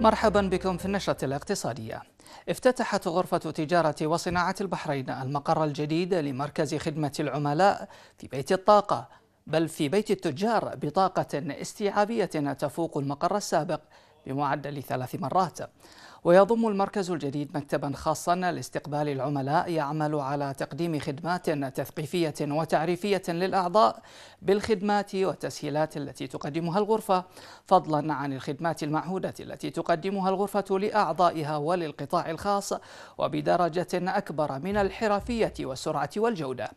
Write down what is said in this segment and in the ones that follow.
مرحبا بكم في النشرة الاقتصادية افتتحت غرفة تجارة وصناعة البحرين المقر الجديد لمركز خدمة العملاء في بيت الطاقة بل في بيت التجار بطاقة استيعابية تفوق المقر السابق بمعدل ثلاث مرات ويضم المركز الجديد مكتبا خاصا لاستقبال العملاء يعمل على تقديم خدمات تثقيفية وتعريفية للأعضاء بالخدمات والتسهيلات التي تقدمها الغرفة فضلا عن الخدمات المعهودة التي تقدمها الغرفة لأعضائها وللقطاع الخاص وبدرجة أكبر من الحرفية والسرعة والجودة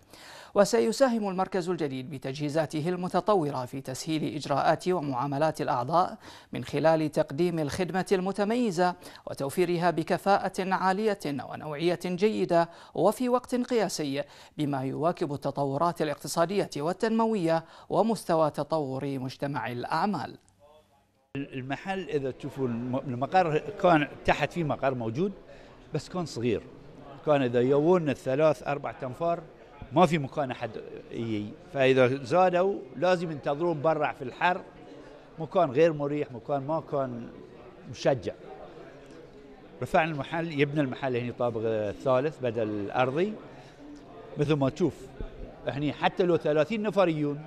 وسيساهم المركز الجديد بتجهيزاته المتطورة في تسهيل إجراءات ومعاملات الأعضاء من خلال تقديم الخدمة المتميزة وتوفيرها بكفاءة عالية ونوعية جيدة وفي وقت قياسي بما يواكب التطورات الاقتصادية والتنموية ومستوى تطور مجتمع الأعمال المحل إذا تشوفوا المقر كان تحت في مقر موجود بس كان صغير كان إذا يوون الثلاث أربع أنفار ما في مكان أحد يجي فإذا زادوا لازم ينتظرون برا في الحر مكان غير مريح مكان ما كان مشجع رفعنا المحل يبنى المحل هنا طابق الثالث بدل الارضي مثل ما تشوف هنا حتى لو 30 نفر يجون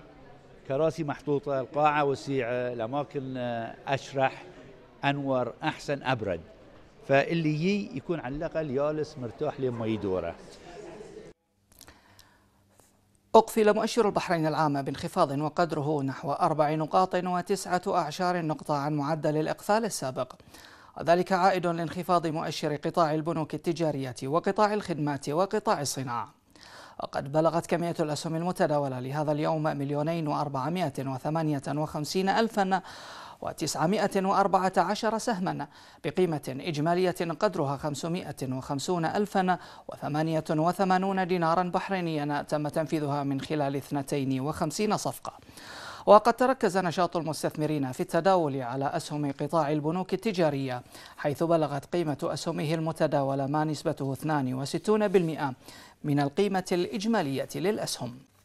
كراسي محطوطه القاعه وسيعه الاماكن آه، اشرح انور احسن ابرد فاللي يجي يكون على الاقل يالس مرتاح لما يدوره أقفل مؤشر البحرين العام بانخفاض وقدره نحو أربع نقاط وتسعة أعشار نقطة عن معدل الإقفال السابق وذلك عائد لانخفاض مؤشر قطاع البنوك التجارية وقطاع الخدمات وقطاع الصناعة وقد بلغت كمية الأسهم المتداولة لهذا اليوم مليونين وأربعمائة وثمانية وخمسين ألفا وتسعمائة وأربعة عشر سهما بقيمة إجمالية قدرها خمسمائة وخمسون ألفا وثمانية وثمانون دينارا بحرينيا تم تنفيذها من خلال اثنتين وخمسين صفقة وقد تركز نشاط المستثمرين في التداول على أسهم قطاع البنوك التجارية حيث بلغت قيمة أسهمه المتداولة ما نسبته 62% من القيمة الإجمالية للأسهم